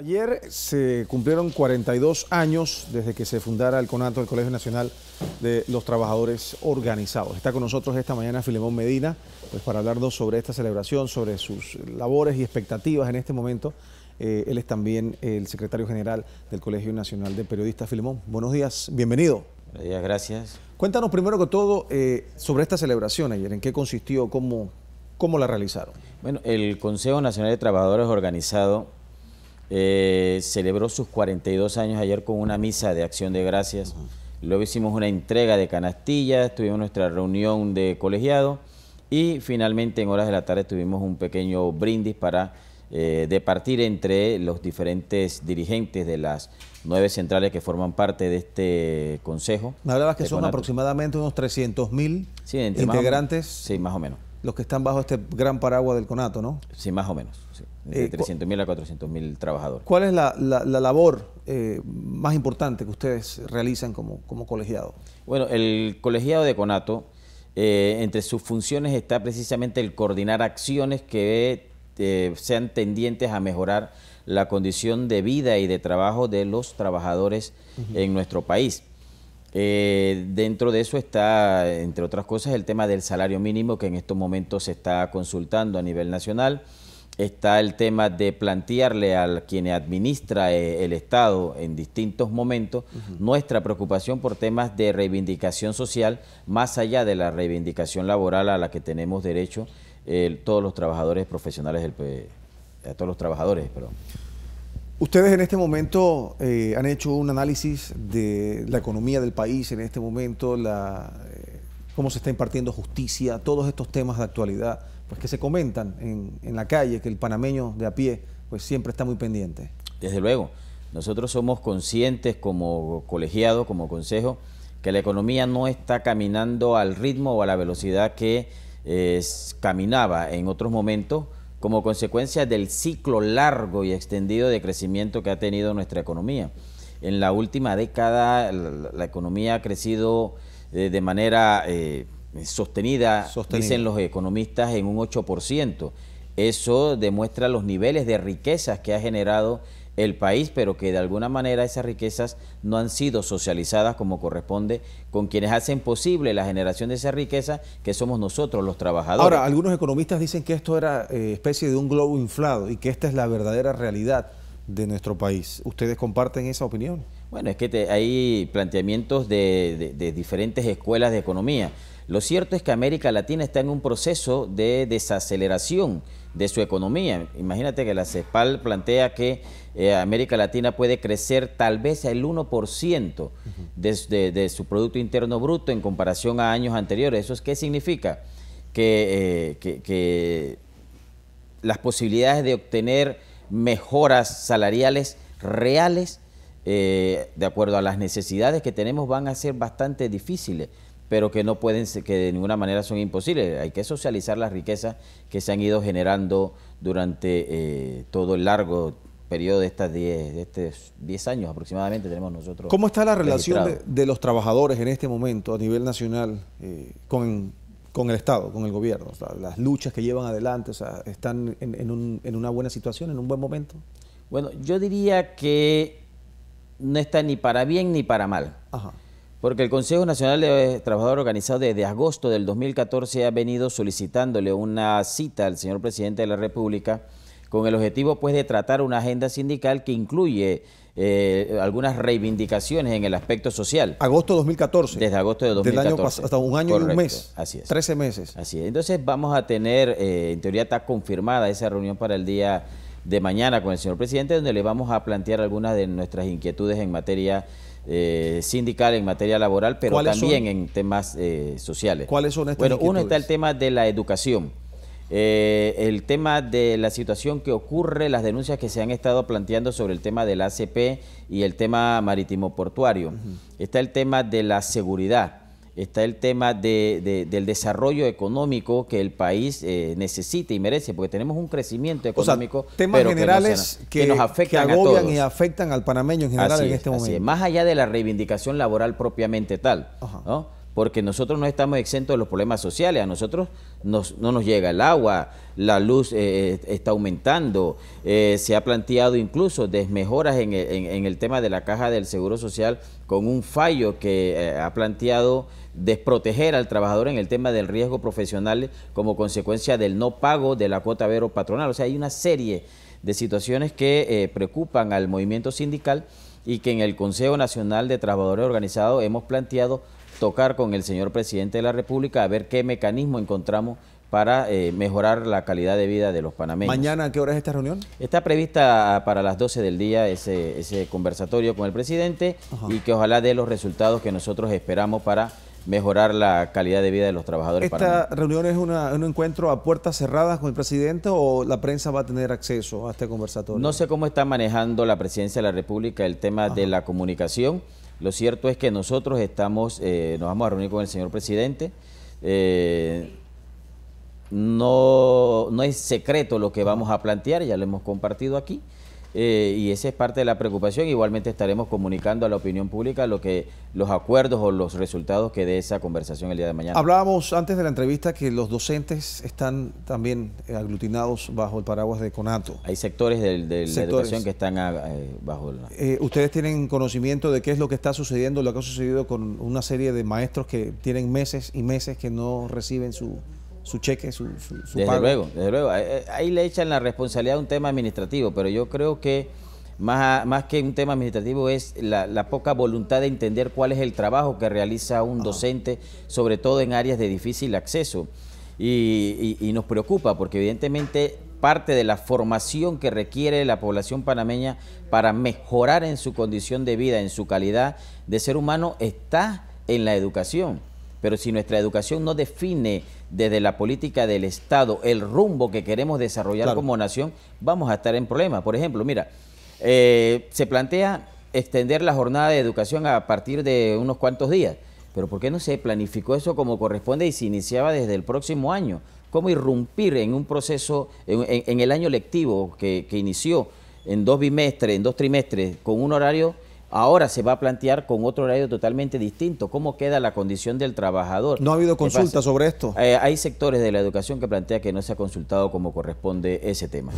Ayer se cumplieron 42 años desde que se fundara el CONATO, del Colegio Nacional de los Trabajadores Organizados. Está con nosotros esta mañana Filemón Medina pues para hablarnos sobre esta celebración, sobre sus labores y expectativas en este momento. Eh, él es también el secretario general del Colegio Nacional de Periodistas. Filemón, buenos días, bienvenido. Buenos días, gracias. Cuéntanos primero que todo eh, sobre esta celebración ayer, en qué consistió, cómo, cómo la realizaron. Bueno, el Consejo Nacional de Trabajadores Organizados eh, celebró sus 42 años ayer con una misa de acción de gracias. Luego hicimos una entrega de canastillas, tuvimos nuestra reunión de colegiado y finalmente en horas de la tarde tuvimos un pequeño brindis para eh, departir entre los diferentes dirigentes de las nueve centrales que forman parte de este consejo. Me hablabas que son aproximadamente unos 300 mil integrantes. sí, más o menos los que están bajo este gran paraguas del CONATO, ¿no? Sí, más o menos. De eh, 300.000 a 400.000 trabajadores. ¿Cuál es la, labor eh, más importante que ustedes realizan como, como colegiado? Bueno, el colegiado de CONATO, eh, entre sus funciones está precisamente el coordinar acciones que sean tendientes a mejorar la condición de vida y de trabajo de los trabajadores en nuestro país. Eh, dentro de eso está, entre otras cosas, el tema del salario mínimo que en estos momentos se está consultando a nivel nacional. Está el tema de plantearle a quien administra eh, el Estado en distintos momentos nuestra preocupación por temas de reivindicación social, más allá de la reivindicación laboral a la que tenemos derecho eh, todos los trabajadores profesionales del a todos los trabajadores, perdón. Ustedes en este momento eh, han hecho un análisis de la economía del país, en este momento eh, cómo se está impartiendo justicia, todos estos temas de actualidad pues que se comentan en, la calle, que el panameño de a pie pues siempre está muy pendiente. Desde luego, nosotros somos conscientes como colegiado, como consejo, que la economía no está caminando al ritmo o a la velocidad que eh, caminaba en otros momentos como consecuencia del ciclo largo y extendido de crecimiento que ha tenido nuestra economía. En la última década la, economía ha crecido eh, de manera eh, sostenida, sostenida, dicen los economistas, en un 8%. Eso demuestra los niveles de riquezas que ha generado el país, pero que de alguna manera esas riquezas no han sido socializadas como corresponde con quienes hacen posible la generación de esa riqueza, que somos nosotros los trabajadores. Ahora, algunos economistas dicen que esto era eh, especie de un globo inflado y que esta es la verdadera realidad de nuestro país. ¿Ustedes comparten esa opinión? Bueno, es que hay planteamientos de, de diferentes escuelas de economía. Lo cierto es que América Latina está en un proceso de desaceleración de su economía. Imagínate que la CEPAL plantea que eh, América Latina puede crecer tal vez el 1% de, su Producto Interno Bruto en comparación a años anteriores. ¿Eso es qué significa? Que, eh, las posibilidades de obtener mejoras salariales reales eh, de acuerdo a las necesidades que tenemos van a ser bastante difíciles pero que no pueden, que de ninguna manera son imposibles. Hay que socializar las riquezas que se han ido generando durante eh, todo el largo periodo de estas 10 de estos 10 años aproximadamente tenemos nosotros. ¿Cómo está la relación de, los trabajadores en este momento a nivel nacional eh, con, el Estado, con el gobierno? las luchas que llevan adelante, ¿están en, en una buena situación, en un buen momento? Bueno, yo diría que no está ni para bien ni para mal. Ajá. Porque el Consejo Nacional de Trabajadores Organizados desde agosto del 2014 ha venido solicitándole una cita al señor presidente de la República con el objetivo pues de tratar una agenda sindical que incluye eh, algunas reivindicaciones en el aspecto social. Agosto 2014. Desde agosto de 2014. Del hasta un año y un mes. Así es. 13 meses. Así es. Entonces vamos a tener, eh, en teoría está confirmada esa reunión para el día de mañana con el señor presidente, donde le vamos a plantear algunas de nuestras inquietudes en materia eh, sindical, en materia laboral, pero también en temas eh, sociales. ¿Cuáles son estas Bueno, uno está el tema de la educación. Eh, el tema de la situación que ocurre, las denuncias que se han estado planteando sobre el tema del ACP y el tema marítimo portuario. Está el tema de la seguridad está el tema del desarrollo económico que el país eh, necesita y merece, porque tenemos un crecimiento económico. temas generales que, nos, agobian y afectan al panameño en general en este momento. Más allá de la reivindicación laboral propiamente tal, ¿no? porque nosotros no estamos exentos de los problemas sociales, a nosotros no nos llega el agua, la luz eh, eh, está aumentando, eh, se ha planteado incluso desmejoras en el, tema de la caja del Seguro Social con un fallo que ha planteado desproteger al trabajador en el tema del riesgo profesional como consecuencia del no pago de la cuota vero patronal. O sea, hay una serie de situaciones que preocupan al movimiento sindical y que en el Consejo Nacional de Trabajadores Organizados hemos planteado tocar con el señor presidente de la República a ver qué mecanismo encontramos para eh, mejorar la calidad de vida de los panameños. ¿Mañana a qué hora es esta reunión? Está prevista para las 12 del día ese, conversatorio con el presidente y que ojalá dé los resultados que nosotros esperamos para mejorar la calidad de vida de los trabajadores. ¿Esta reunión es un encuentro a puertas cerradas con el presidente o la prensa va a tener acceso a este conversatorio? No sé cómo está manejando la presidencia de la República el tema de la comunicación. Lo cierto es que nosotros estamos, eh, nos vamos a reunir con el señor presidente. Eh, no, no es secreto lo que vamos a plantear, ya lo hemos compartido aquí. Eh, y esa es parte de la preocupación. Igualmente estaremos comunicando a la opinión pública lo que los acuerdos o los resultados que dé esa conversación el día de mañana. Hablábamos antes de la entrevista que los docentes están también eh, aglutinados bajo el paraguas de CONATO. Hay sectores de, de la educación que están ah, eh, bajo el... ¿Ustedes tienen conocimiento de qué es lo que está sucediendo, lo que ha sucedido con una serie de maestros que tienen meses y meses que no reciben su su cheque, su, su, desde Luego, desde luego, eh, ahí le echan la responsabilidad a un tema administrativo, pero yo creo que más, más que un tema administrativo es la, poca voluntad de entender cuál es el trabajo que realiza un docente, sobre todo en áreas de difícil acceso. y nos preocupa porque evidentemente parte de la formación que requiere la población panameña para mejorar en su condición de vida, en su calidad de ser humano, está en la educación. Pero si nuestra educación no define desde la política del Estado el rumbo que queremos desarrollar como nación, vamos a estar en problemas. Por ejemplo, mira, eh, se plantea extender la jornada de educación a partir de unos cuantos días. Pero ¿por qué no se planificó eso como corresponde y se iniciaba desde el próximo año? ¿Cómo irrumpir en un proceso, en, el año lectivo que, que inició en dos bimestres, en dos trimestres, con un horario Ahora se va a plantear con otro horario totalmente distinto. ¿Cómo queda la condición del trabajador? No ha habido consulta sobre esto. Eh, hay sectores de la educación que plantea que no se ha consultado como corresponde ese tema.